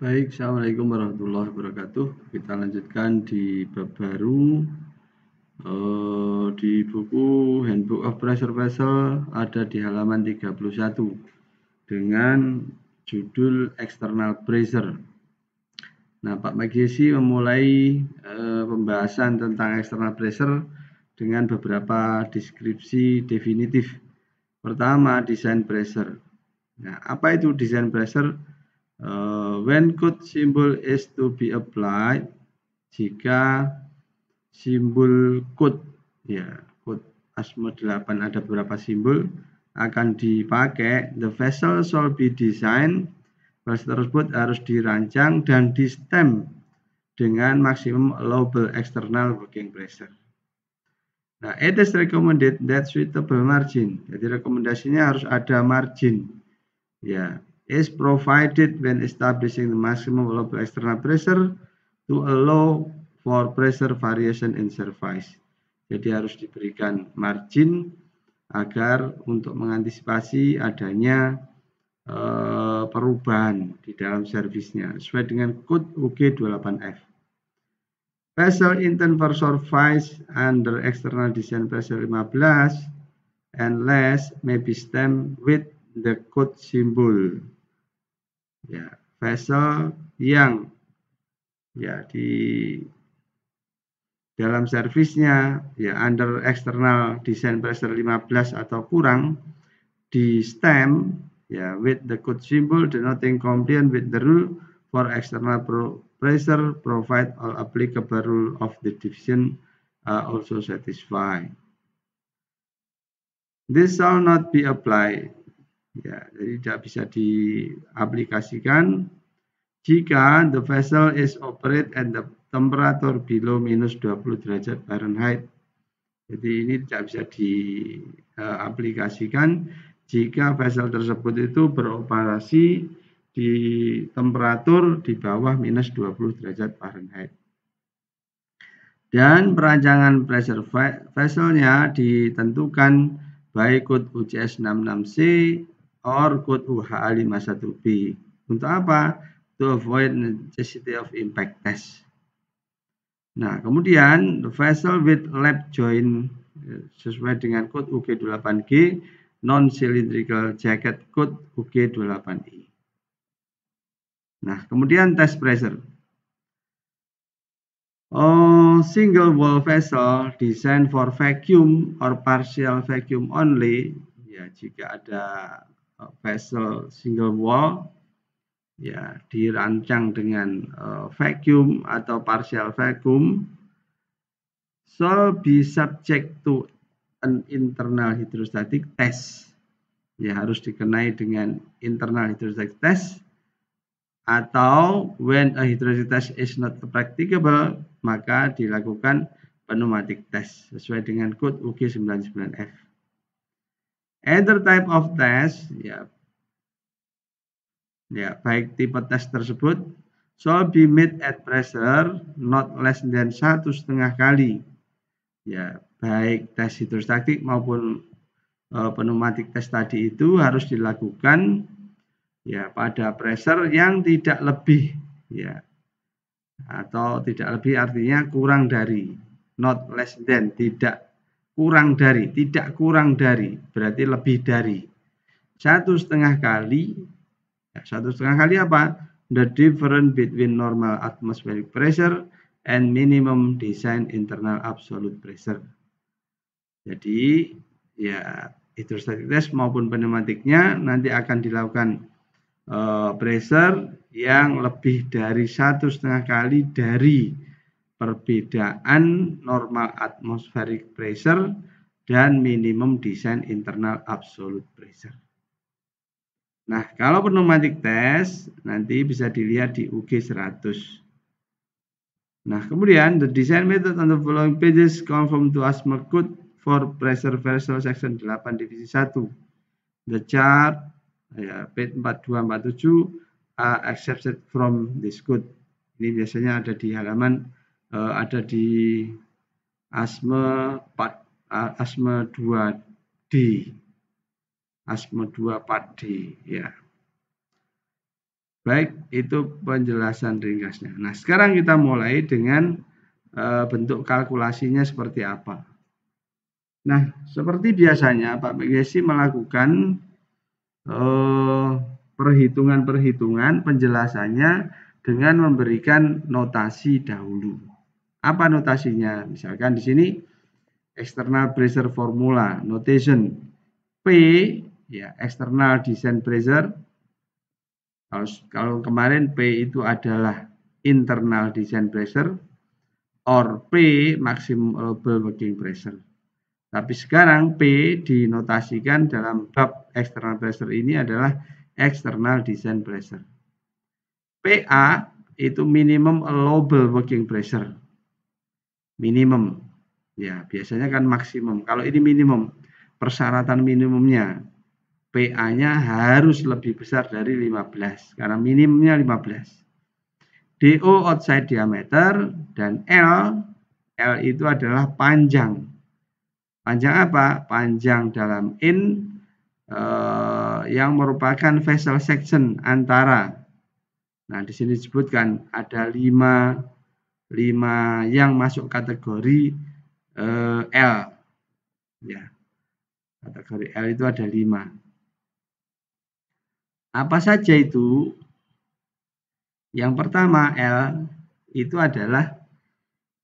Baik, Assalamualaikum warahmatullahi wabarakatuh. Kita lanjutkan di bab baru. Eh, di buku Handbook of Pressure Vessel ada di halaman 31 dengan judul External Pressure. Nah, Pak Magisi memulai eh, pembahasan tentang external pressure dengan beberapa deskripsi definitif. Pertama, design pressure. Nah, apa itu design pressure? uh, when code symbol is to be applied jika simbol code ya code ASMO 8 ada beberapa simbol akan dipakai the vessel shall be designed vessel tersebut harus dirancang dan di stem dengan maksimum allowable external working pressure Nah, it is recommended that suitable margin. Jadi rekomendasinya harus ada margin. Ya, is provided when establishing the maximum allowable external pressure to allow for pressure variation in service. Jadi harus diberikan margin agar untuk mengantisipasi adanya e, perubahan di dalam servisnya sesuai dengan kode UG28F. Vessel intent for service under external design pressure 15 and less may be stamped with the code symbol ya vessel yang ya di dalam servisnya ya under external design pressure 15 atau kurang di stem ya with the code symbol denoting compliant with the rule for external pro pressure provide all applicable rule of the division uh, also satisfy. This shall not be applied Ya, jadi tidak bisa diaplikasikan jika the vessel is operate at the temperature below minus 20 derajat Fahrenheit. Jadi ini tidak bisa diaplikasikan jika vessel tersebut itu beroperasi di temperatur di bawah minus 20 derajat Fahrenheit. Dan perancangan pressure vesselnya ditentukan baik kode UCS 66C or uha Ali satu B. Untuk apa? To avoid necessity of impact test. Nah, kemudian the vessel with lap joint sesuai dengan Code UG28G non cylindrical jacket Code UG28I. Nah, kemudian test pressure. Oh, single wall vessel designed for vacuum or partial vacuum only. Ya, jika ada vessel single wall ya dirancang dengan uh, vacuum atau partial vacuum shall be subject to an internal hydrostatic test ya harus dikenai dengan internal hydrostatic test atau when a hydrostatic test is not practicable maka dilakukan pneumatic test sesuai dengan code UG99F Either type of test, ya, ya baik tipe tes tersebut shall be made at pressure not less than satu setengah kali, ya baik tes hidrostatik maupun uh, pneumatik tes tadi itu harus dilakukan ya pada pressure yang tidak lebih ya atau tidak lebih artinya kurang dari not less than tidak kurang dari, tidak kurang dari, berarti lebih dari. Satu setengah kali, ya, satu setengah kali apa? The difference between normal atmospheric pressure and minimum design internal absolute pressure. Jadi, ya hidrostatik test maupun pneumatiknya nanti akan dilakukan uh, pressure yang lebih dari satu setengah kali dari perbedaan normal atmospheric pressure dan minimum desain internal absolute pressure. Nah, kalau pneumatik test nanti bisa dilihat di UG 100. Nah, kemudian the design method on the following pages conform to ASMR code for pressure vessel section 8 divisi 1. The chart ya, page 4247 are uh, accepted from this code. Ini biasanya ada di halaman uh, ada di asma 4 asma 2D asma 2 4D ya. Baik, itu penjelasan ringkasnya. Nah, sekarang kita mulai dengan uh, bentuk kalkulasinya seperti apa. Nah, seperti biasanya Pak Megesi melakukan eh, perhitungan-perhitungan penjelasannya dengan memberikan notasi dahulu. Apa notasinya? Misalkan di sini external pressure formula notation P ya external descent pressure kalau kalau kemarin P itu adalah internal descent pressure or P maximum allowable working pressure. Tapi sekarang P dinotasikan dalam bab external pressure ini adalah external descent pressure. PA itu minimum allowable working pressure minimum. Ya, biasanya kan maksimum. Kalau ini minimum, persyaratan minimumnya PA-nya harus lebih besar dari 15 karena minimumnya 15. DO outside diameter dan L L itu adalah panjang. Panjang apa? Panjang dalam in eh, yang merupakan vessel section antara. Nah, di sini disebutkan ada 5 5 yang masuk kategori eh, L. Ya. Kategori L itu ada 5. Apa saja itu? Yang pertama L itu adalah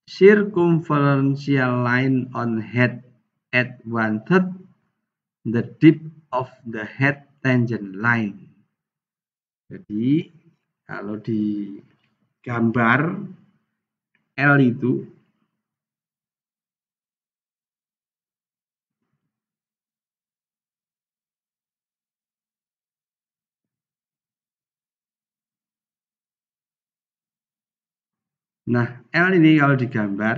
circumferential line on head at one third the depth of the head tangent line. Jadi kalau di gambar L itu Nah, L ini kalau digambar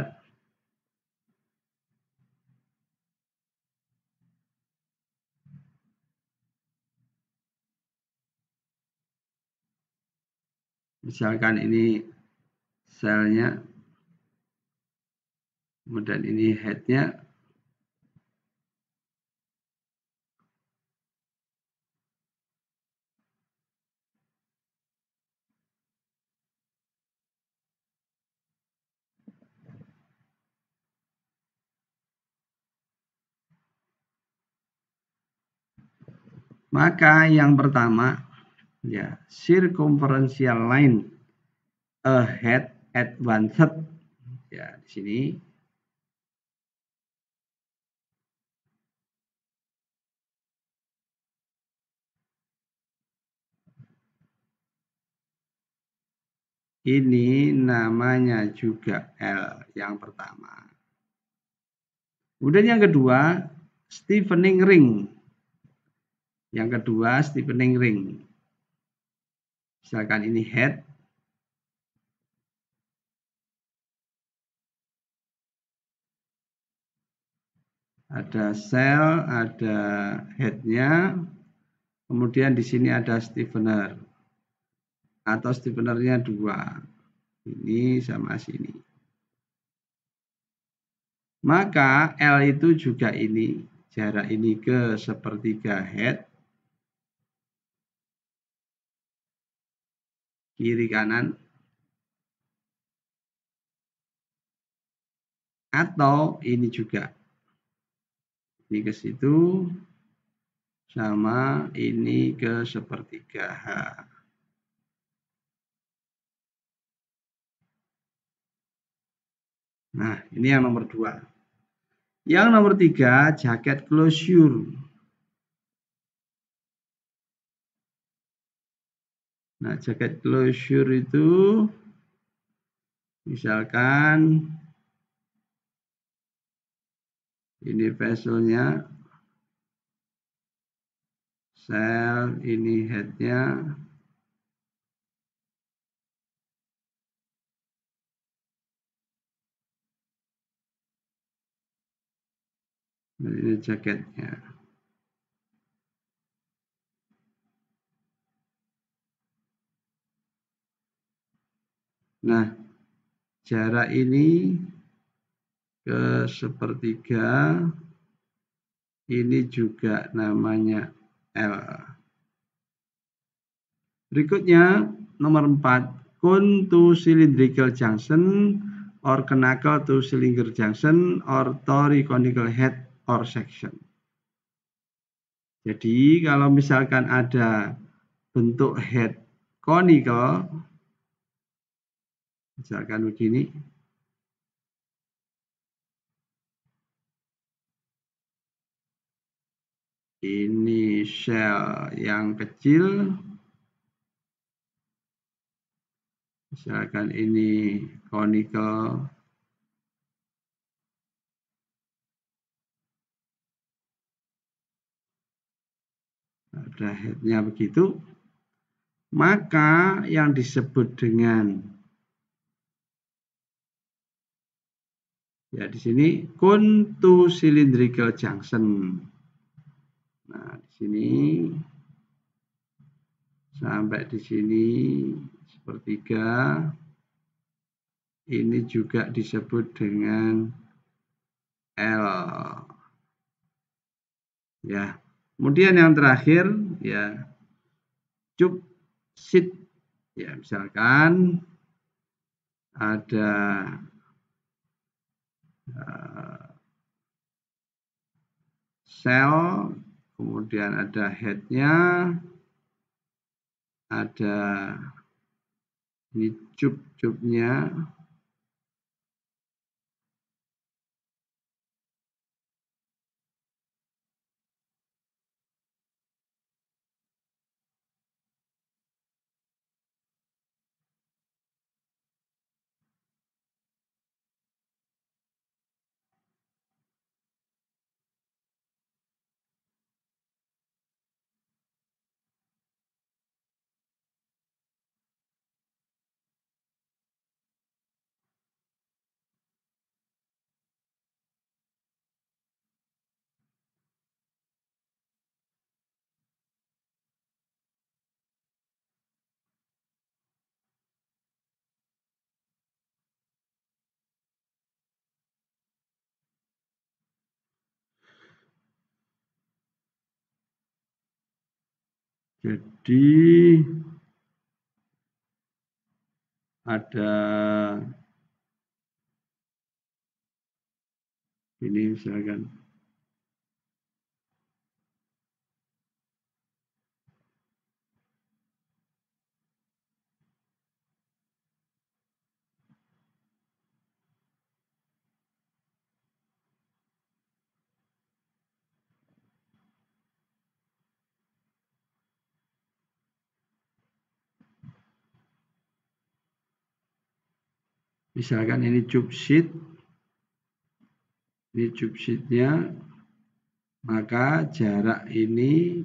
misalkan ini selnya Kemudian ini headnya. Maka yang pertama, ya, circumferential line ahead at one Ya, di sini Ini namanya juga L yang pertama. Kemudian yang kedua, stiffening ring. Yang kedua, stiffening ring. Misalkan ini head. Ada sel, ada headnya. Kemudian di sini ada stiffener atau sebenarnya dua ini sama sini maka L itu juga ini jarak ini ke sepertiga head kiri kanan atau ini juga ini ke situ sama ini ke sepertiga H Nah, ini yang nomor dua. Yang nomor tiga, jaket closure. Nah, jaket closure itu misalkan ini vesselnya, sel, ini headnya, dan ini jaketnya nah jarak ini ke sepertiga ini juga namanya L berikutnya nomor 4 kun to cylindrical junction or knuckle to cylinder junction or toriconical head or section. Jadi kalau misalkan ada bentuk head conical, misalkan begini, ini shell yang kecil, misalkan ini conical, headnya begitu maka yang disebut dengan ya di sini kuntu cylindrical junction nah di sini sampai di sini sepertiga ini juga disebut dengan L ya Kemudian yang terakhir ya cup sit ya misalkan ada uh, sel kemudian ada headnya ada ini cup-cupnya Jadi ada ini misalkan misalkan ini tube sheet ini tube sheetnya maka jarak ini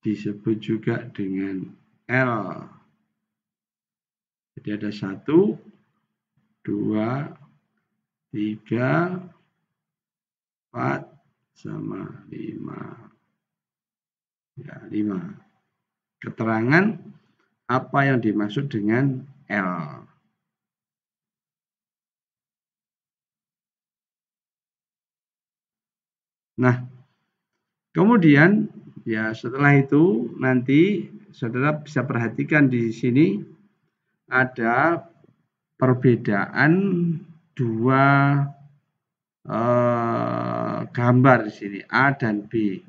disebut juga dengan L jadi ada satu dua tiga empat sama lima ya lima keterangan apa yang dimaksud dengan L Nah, kemudian ya setelah itu nanti saudara bisa perhatikan di sini ada perbedaan dua eh, gambar di sini A dan B.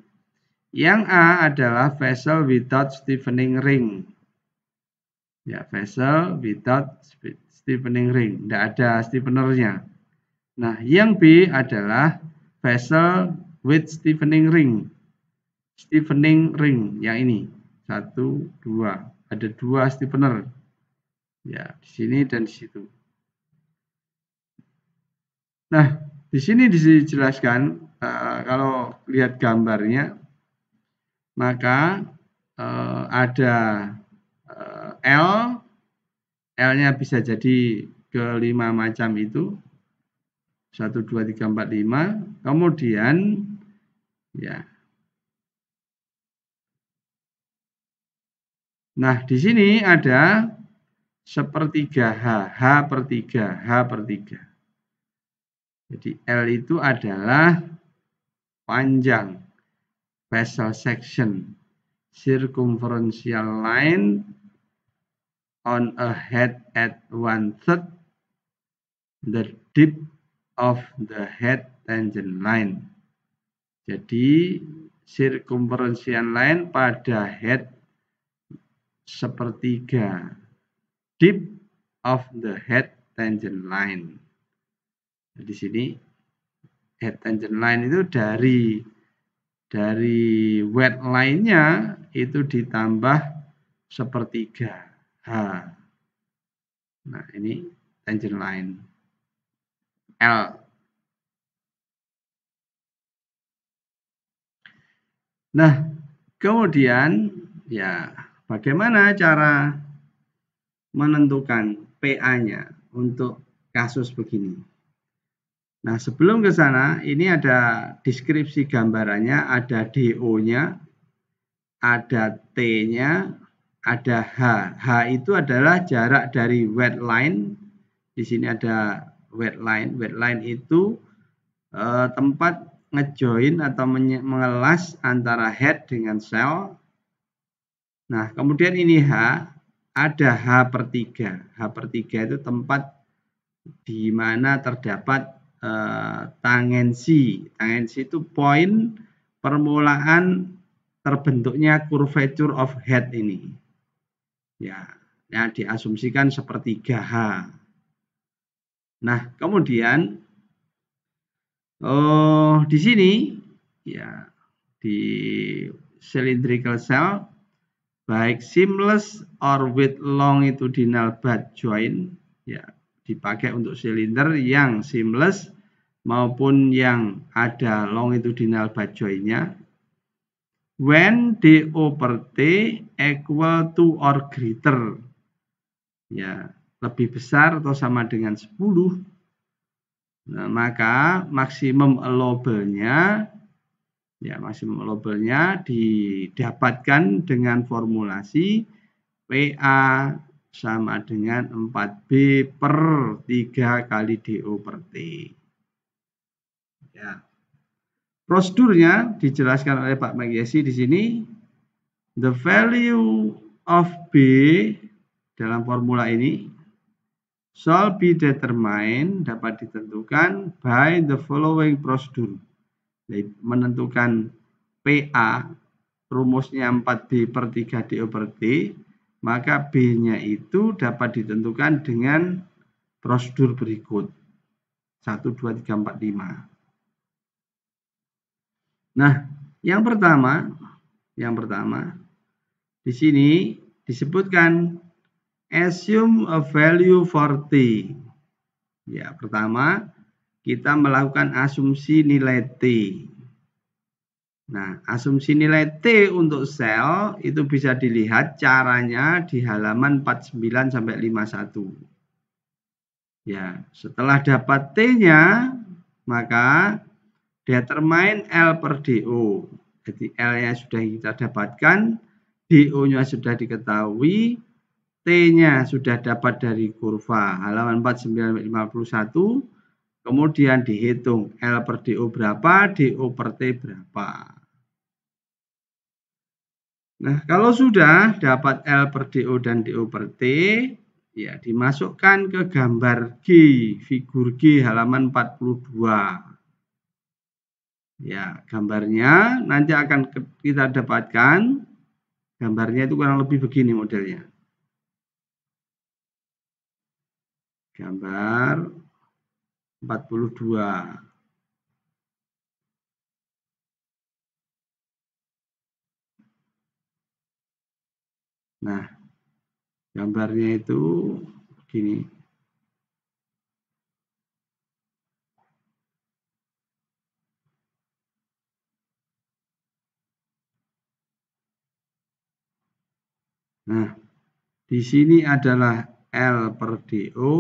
Yang A adalah vessel without stiffening ring. Ya, vessel without stiffening ring. Tidak ada stiffenernya. Nah, yang B adalah vessel with stiffening ring. Stiffening ring yang ini. Satu, dua. Ada dua stiffener. Ya, di sini dan di situ. Nah, di sini dijelaskan uh, kalau lihat gambarnya, maka uh, ada uh, L, L-nya bisa jadi kelima macam itu, satu dua 3, 4, 5. Kemudian Ya. Nah, di sini ada sepertiga H, H per 3, H per 3. Jadi L itu adalah panjang, basal section, circumferential line on a head at one third the tip of the head tangent line. Jadi sirkumferensian lain pada head sepertiga deep of the head tangent line. Nah, di sini head tangent line itu dari dari wet line-nya itu ditambah sepertiga H. Nah, ini tangent line L Nah, kemudian ya bagaimana cara menentukan PA-nya untuk kasus begini? Nah, sebelum ke sana, ini ada deskripsi gambarannya, ada DO-nya, ada T-nya, ada H. H itu adalah jarak dari wet line. Di sini ada wet line. Wet line itu eh, tempat ngejoin atau mengelas antara head dengan cell. Nah, kemudian ini H, ada H per 3. H per 3 itu tempat di mana terdapat uh, tangensi. Tangensi itu poin permulaan terbentuknya curvature of head ini. Ya, ya diasumsikan sepertiga H. Nah, kemudian Oh, di sini ya di cylindrical cell baik seamless or with longitudinal butt joint ya dipakai untuk silinder yang seamless maupun yang ada longitudinal butt jointnya when DO per T equal to or greater ya lebih besar atau sama dengan 10 Nah, maka maksimum allowable-nya ya maksimum allowable-nya didapatkan dengan formulasi PA sama dengan 4B per 3 kali DO per T. Ya. Prosedurnya dijelaskan oleh Pak Magyesi di sini. The value of B dalam formula ini shall be determined dapat ditentukan by the following prosedur menentukan PA rumusnya 4B per 3D over T maka B-nya itu dapat ditentukan dengan prosedur berikut 1, 2, 3, 4, 5 nah yang pertama yang pertama di sini disebutkan Assume a value for T. Ya, pertama kita melakukan asumsi nilai T. Nah, asumsi nilai T untuk sel itu bisa dilihat caranya di halaman 49 sampai 51. Ya, setelah dapat T-nya, maka determine L per DO. Jadi L-nya sudah kita dapatkan, DO-nya sudah diketahui, T-nya sudah dapat dari kurva halaman 4951 kemudian dihitung L per DO berapa, DO per T berapa. Nah, kalau sudah dapat L per DO dan DO per T, ya dimasukkan ke gambar G, figur G halaman 42. Ya, gambarnya nanti akan kita dapatkan. Gambarnya itu kurang lebih begini modelnya. gambar 42. Nah, gambarnya itu begini. Nah, di sini adalah L per DO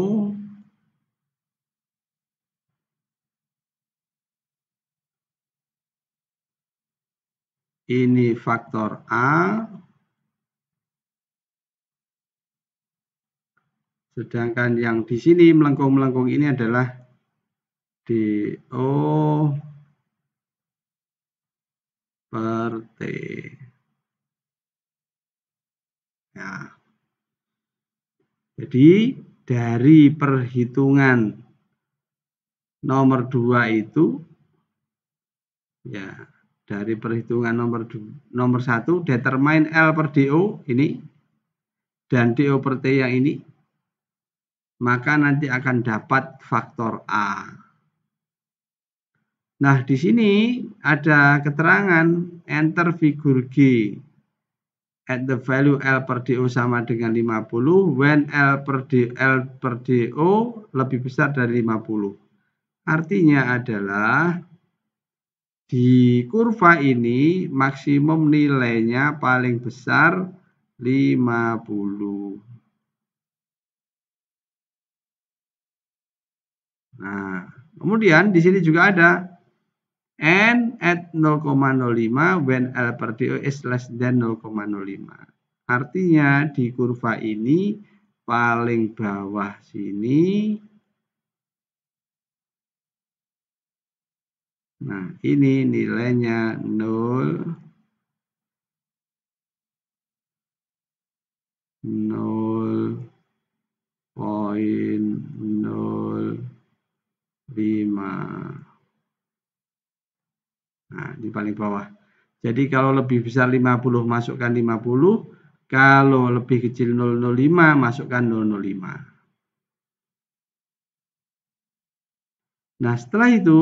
ini faktor A sedangkan yang di sini melengkung-melengkung ini adalah DO per T. Nah, jadi dari perhitungan nomor dua itu ya dari perhitungan nomor nomor satu determine L per DO ini dan DO per T yang ini maka nanti akan dapat faktor A. Nah, di sini ada keterangan enter figur G at the value L per DO sama dengan 50 when L per, D, L per DO lebih besar dari 50. Artinya adalah di kurva ini maksimum nilainya paling besar 50. Nah, kemudian di sini juga ada and at 0,05 when L per DO is less than 0,05. Artinya di kurva ini paling bawah sini. Nah, ini nilainya 0 0 poin 05 Nah, di paling bawah. Jadi kalau lebih besar 50 masukkan 50, kalau lebih kecil 005 masukkan 005. Nah, setelah itu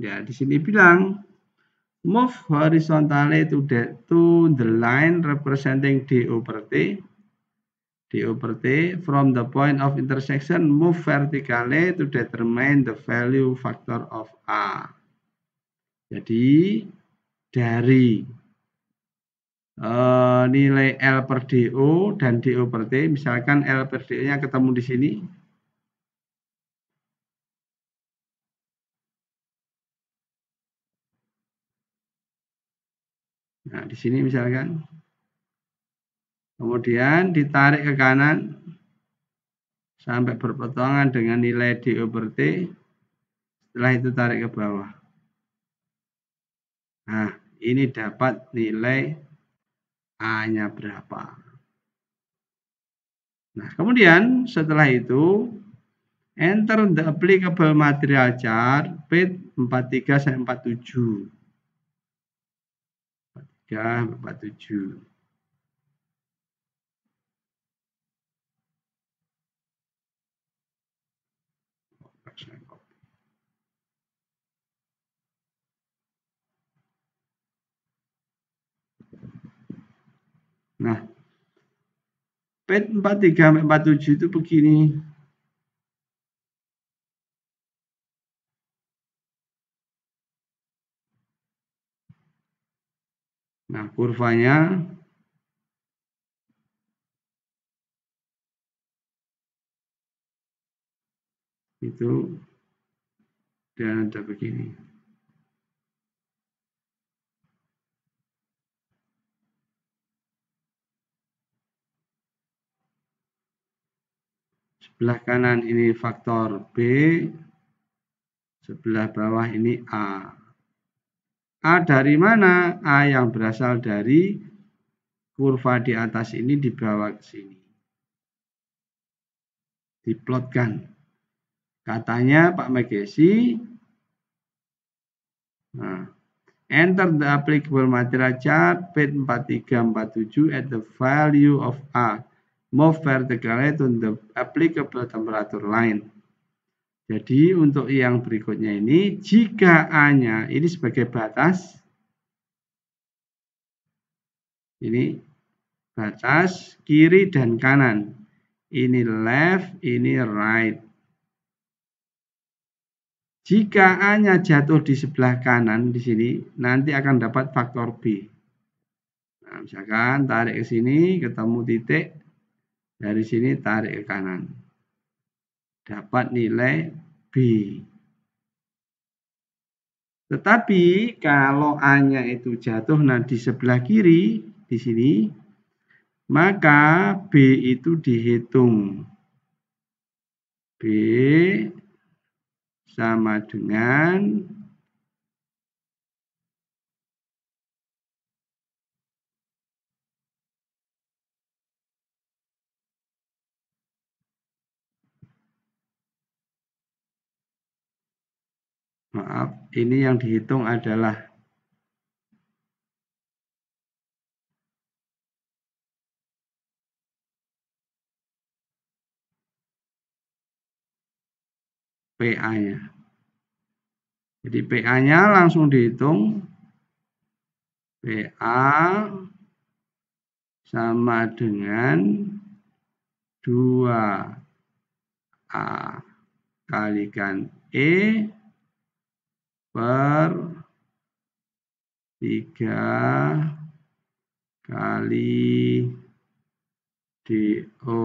ya di sini bilang move horizontally to the, to the line representing d over T d over t from the point of intersection move vertically to determine the value factor of a. Jadi dari e, nilai L per DO dan DO per T, misalkan L per DO-nya ketemu di sini. Nah, di sini misalkan. Kemudian ditarik ke kanan sampai berpotongan dengan nilai DO per T. Setelah itu tarik ke bawah. Nah, ini dapat nilai A-nya berapa. Nah, kemudian setelah itu enter the applicable material chart fit 43 47. 43 47. Nah, pet 43 sampai 47 itu begini. Nah, kurvanya itu dan ada begini. Sebelah kanan ini faktor B, sebelah bawah ini A. A dari mana? A yang berasal dari kurva di atas ini dibawa ke sini. Diplotkan. Katanya Pak Megesi, nah, enter the applicable material chart, page 4347 at the value of A move vertically to the applicable temperature line. Jadi untuk yang berikutnya ini, jika A-nya ini sebagai batas, ini batas kiri dan kanan. Ini left, ini right. Jika A-nya jatuh di sebelah kanan di sini, nanti akan dapat faktor B. Nah, misalkan tarik ke sini, ketemu titik, dari sini tarik ke kanan. Dapat nilai B. Tetapi kalau A-nya itu jatuh nah di sebelah kiri di sini maka B itu dihitung. B sama dengan Maaf, ini yang dihitung adalah PA-nya. Jadi PA-nya langsung dihitung PA sama dengan 2A kalikan E per 3 kali DO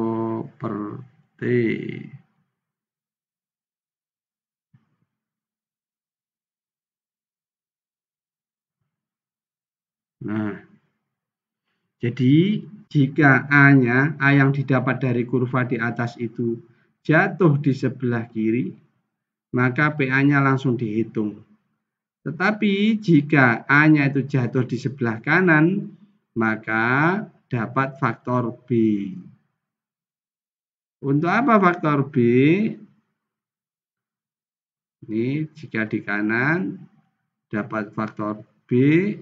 per T. Nah, jadi jika A-nya, A yang didapat dari kurva di atas itu jatuh di sebelah kiri, maka PA-nya langsung dihitung. Tetapi jika A-nya itu jatuh di sebelah kanan, maka dapat faktor B. Untuk apa faktor B? Ini jika di kanan dapat faktor B.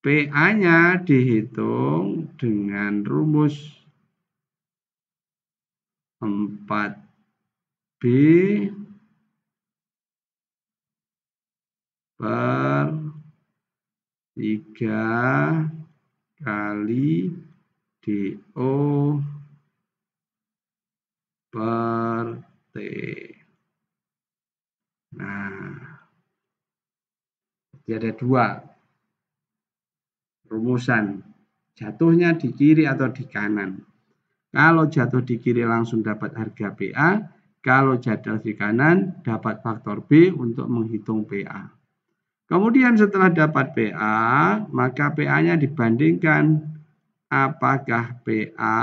PA-nya dihitung dengan rumus 4B per 3 kali DO per T. Nah, jadi ada dua rumusan. Jatuhnya di kiri atau di kanan. Kalau jatuh di kiri langsung dapat harga PA, kalau jatuh di kanan dapat faktor B untuk menghitung PA. Kemudian setelah dapat PA, maka PA-nya dibandingkan apakah PA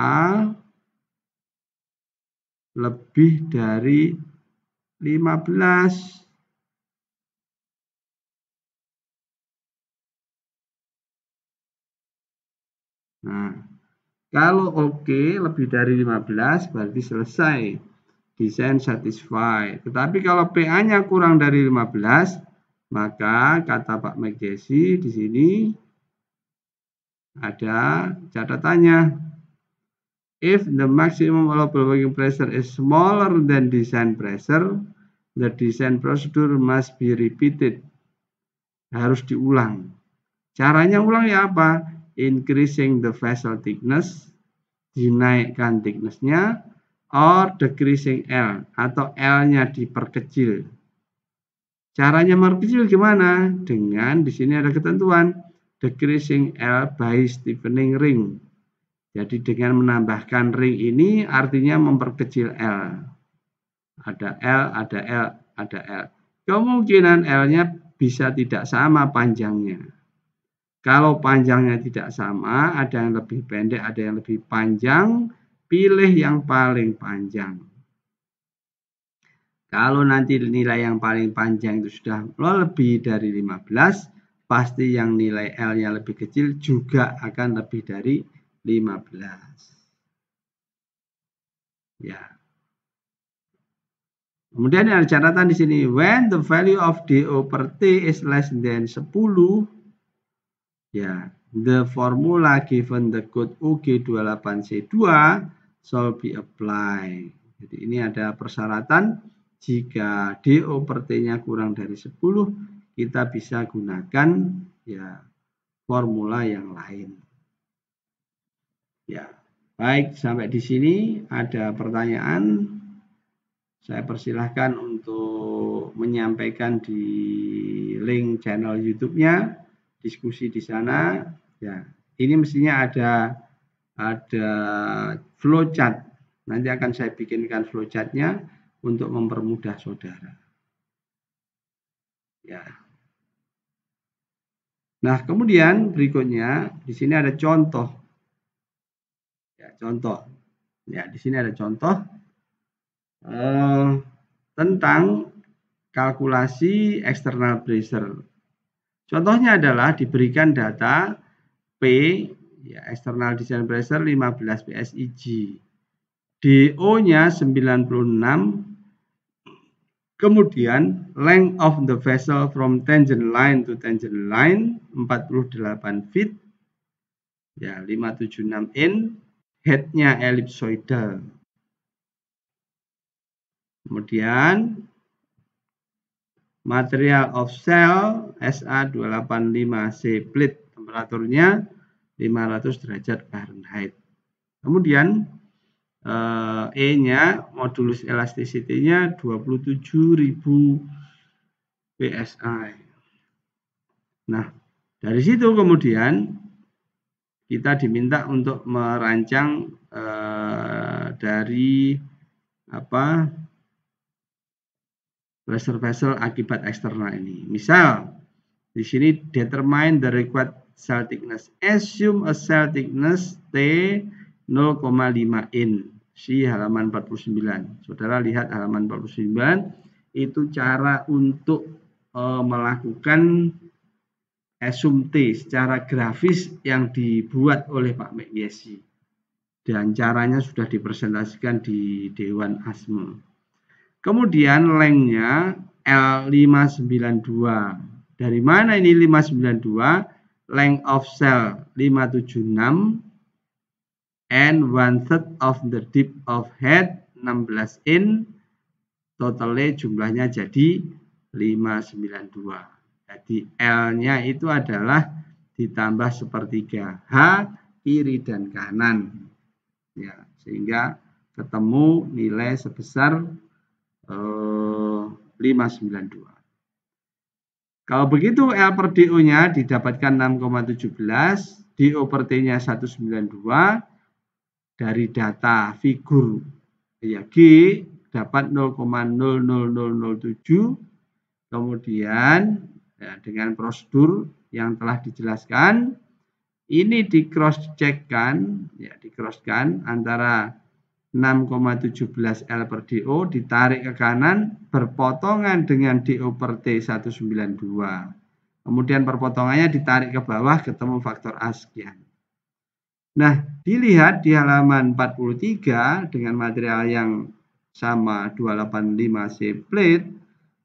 lebih dari 15 Nah, kalau oke okay, lebih dari 15 berarti selesai. Desain satisfied. Tetapi kalau PA-nya kurang dari 15 maka kata Pak Megesi di sini ada catatannya. If the maximum allowable working pressure is smaller than design pressure, the design procedure must be repeated. Harus diulang. Caranya ulang ya apa? Increasing the vessel thickness, dinaikkan thicknessnya, or decreasing L, atau L-nya diperkecil. Caranya memperkecil gimana? Dengan di sini ada ketentuan decreasing L by stiffening ring. Jadi dengan menambahkan ring ini artinya memperkecil L. Ada L, ada L, ada L. Kemungkinan L-nya bisa tidak sama panjangnya. Kalau panjangnya tidak sama, ada yang lebih pendek, ada yang lebih panjang, pilih yang paling panjang. Kalau nanti nilai yang paling panjang itu sudah lebih dari 15, pasti yang nilai L-nya lebih kecil juga akan lebih dari 15. Ya. Kemudian ada catatan di sini, when the value of DO per T is less than 10, ya, the formula given the code UG28C2 shall be applied. Jadi ini ada persyaratan jika DO per T-nya kurang dari 10, kita bisa gunakan ya formula yang lain. Ya, baik sampai di sini ada pertanyaan. Saya persilahkan untuk menyampaikan di link channel YouTube-nya, diskusi di sana. Ya, ini mestinya ada ada flowchart. Nanti akan saya bikinkan flowchartnya untuk mempermudah saudara. Ya. Nah, kemudian berikutnya di sini ada contoh. Ya, contoh. Ya, di sini ada contoh eh, tentang kalkulasi external pressure. Contohnya adalah diberikan data P ya, external design pressure 15 PSIG. DO-nya 96 Kemudian length of the vessel from tangent line to tangent line 48 feet. Ya, 576 in. Head-nya elipsoidal, Kemudian material of cell SA285C plate temperaturnya 500 derajat Fahrenheit. Kemudian Eh, E-nya, modulus elasticity-nya 27.000 PSI. Nah, dari situ kemudian kita diminta untuk merancang uh, dari apa pressure vessel akibat eksternal ini. Misal di sini determine the required cell thickness. Assume a cell thickness T 0,5 in si halaman 49. Saudara lihat halaman 49 itu cara untuk e, melakukan esumti secara grafis yang dibuat oleh Pak Mekyesi. Dan caranya sudah dipresentasikan di Dewan Asma. Kemudian lengnya L592. Dari mana ini 592? Length of cell 576 and one third of the tip of head 16 in totalnya jumlahnya jadi 592 jadi L nya itu adalah ditambah sepertiga H kiri dan kanan ya sehingga ketemu nilai sebesar eh, 592 kalau begitu L per DO nya didapatkan 6,17 DO per T nya 192 dari data figur ya G dapat 0,00007 kemudian ya, dengan prosedur yang telah dijelaskan ini di cross kan ya di kan antara 6,17 L per DO ditarik ke kanan berpotongan dengan DO per T 192 kemudian perpotongannya ditarik ke bawah ketemu faktor A sekian Nah, dilihat di halaman 43 dengan material yang sama 285C plate,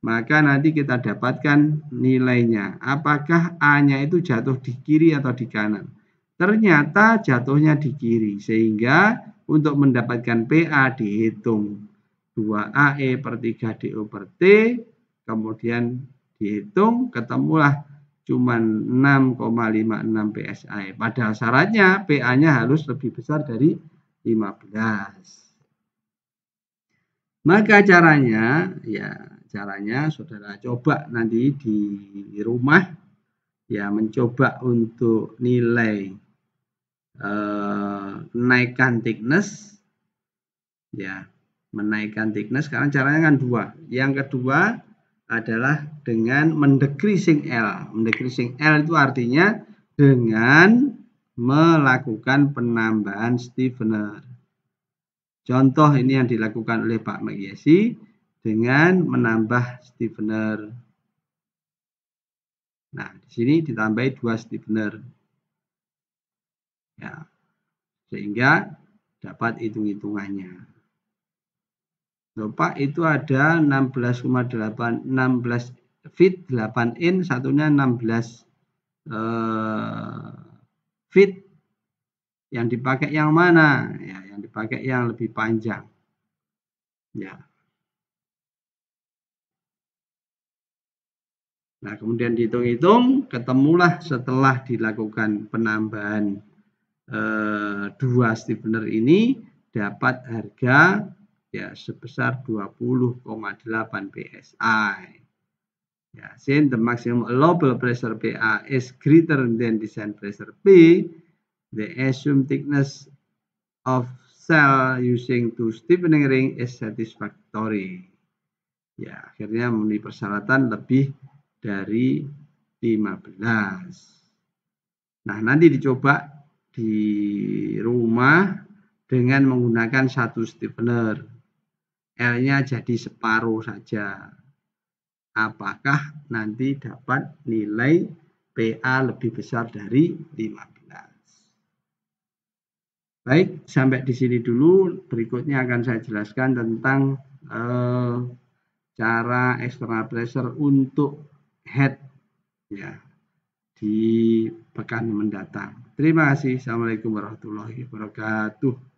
maka nanti kita dapatkan nilainya. Apakah A-nya itu jatuh di kiri atau di kanan? Ternyata jatuhnya di kiri, sehingga untuk mendapatkan PA dihitung 2AE per 3DO per T, kemudian dihitung ketemulah cuman 6,56 PSI. Padahal syaratnya PA-nya harus lebih besar dari 15. Maka caranya, ya caranya saudara coba nanti di rumah, ya mencoba untuk nilai eh, naikkan thickness, ya menaikkan thickness. Sekarang caranya kan dua. Yang kedua, adalah dengan mendecreasing L. Mendecreasing L itu artinya dengan melakukan penambahan stiffener. Contoh ini yang dilakukan oleh Pak Magyasi dengan menambah stiffener. Nah, di sini ditambahi dua stiffener. Ya. Sehingga dapat hitung-hitungannya. Lupa itu ada 16,8 16 feet 8 in satunya 16 uh, eh, feet yang dipakai yang mana ya yang dipakai yang lebih panjang ya Nah, kemudian dihitung-hitung, ketemulah setelah dilakukan penambahan eh, dua stiffener ini dapat harga ya sebesar 20,8 psi. Ya, since the maximum allowable pressure PA is greater than design pressure P, the assumed thickness of cell using two stiffening ring is satisfactory. Ya, akhirnya memenuhi persyaratan lebih dari 15. Nah, nanti dicoba di rumah dengan menggunakan satu stiffener. L-nya jadi separuh saja. Apakah nanti dapat nilai PA lebih besar dari 15? Baik, sampai di sini dulu. Berikutnya akan saya jelaskan tentang eh, cara external pressure untuk head ya di pekan mendatang. Terima kasih. Assalamualaikum warahmatullahi wabarakatuh.